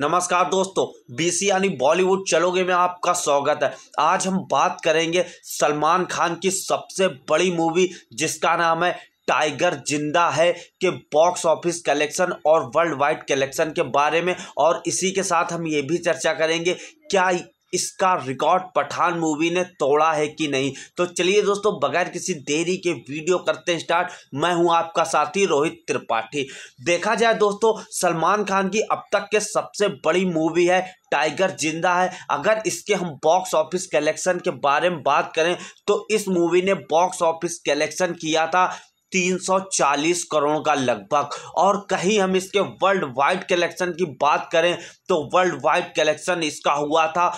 नमस्कार दोस्तों बीसी यानी बॉलीवुड चलोगे में आपका स्वागत है आज हम बात करेंगे सलमान खान की सबसे बड़ी मूवी जिसका नाम है टाइगर जिंदा है के बॉक्स ऑफिस कलेक्शन और वर्ल्ड वाइड कलेक्शन के बारे में और इसी के साथ हम ये भी चर्चा करेंगे क्या इसका रिकॉर्ड पठान मूवी ने तोड़ा है कि नहीं तो चलिए दोस्तों बगैर किसी देरी के वीडियो करते हैं स्टार्ट मैं हूं आपका साथी रोहित त्रिपाठी देखा जाए दोस्तों सलमान खान की अब तक के सबसे बड़ी मूवी है टाइगर जिंदा है अगर इसके हम बॉक्स ऑफिस कलेक्शन के बारे में बात करें तो इस मूवी ने बॉक्स ऑफिस कलेक्शन किया था 340 करोड़ का लगभग और कहीं हम इसके वर्ल्ड वाइड कलेक्शन की बात करें तो वर्ल्ड वाइड कलेक्शन इसका हुआ था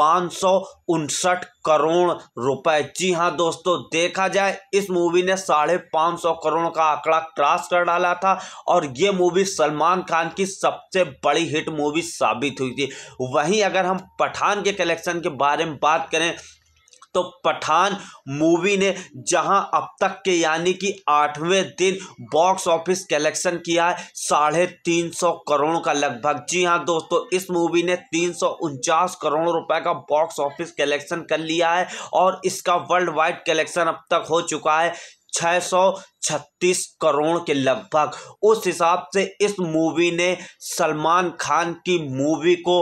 पाँच सौ उनसठ करोड़ रुपए जी हाँ दोस्तों देखा जाए इस मूवी ने साढ़े पाँच सौ करोड़ का आंकड़ा क्रॉस कर डाला था और ये मूवी सलमान खान की सबसे बड़ी हिट मूवी साबित हुई थी वहीं अगर हम पठान के कलेक्शन के बारे में बात करें तो पठान मूवी ने जहां अब तक के यानी कि आठवें दिन बॉक्स ऑफिस कलेक्शन किया है साढ़े तीन सौ करोड़ का लगभग जी हाँ दोस्तों इस मूवी ने तीन सौ उनचास करोड़ रुपए का बॉक्स ऑफिस कलेक्शन कर लिया है और इसका वर्ल्ड वाइड कलेक्शन अब तक हो चुका है छः सौ छत्तीस करोड़ के लगभग उस हिसाब से इस मूवी ने सलमान खान की मूवी को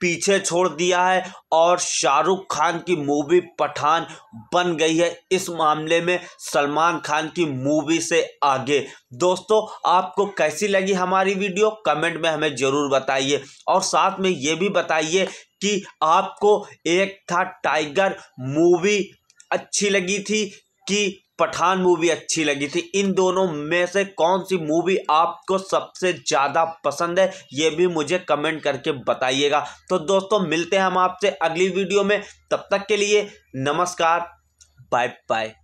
पीछे छोड़ दिया है और शाहरुख खान की मूवी पठान बन गई है इस मामले में सलमान खान की मूवी से आगे दोस्तों आपको कैसी लगी हमारी वीडियो कमेंट में हमें ज़रूर बताइए और साथ में ये भी बताइए कि आपको एक था टाइगर मूवी अच्छी लगी थी कि पठान मूवी अच्छी लगी थी इन दोनों में से कौन सी मूवी आपको सबसे ज़्यादा पसंद है ये भी मुझे कमेंट करके बताइएगा तो दोस्तों मिलते हैं हम आपसे अगली वीडियो में तब तक के लिए नमस्कार बाय बाय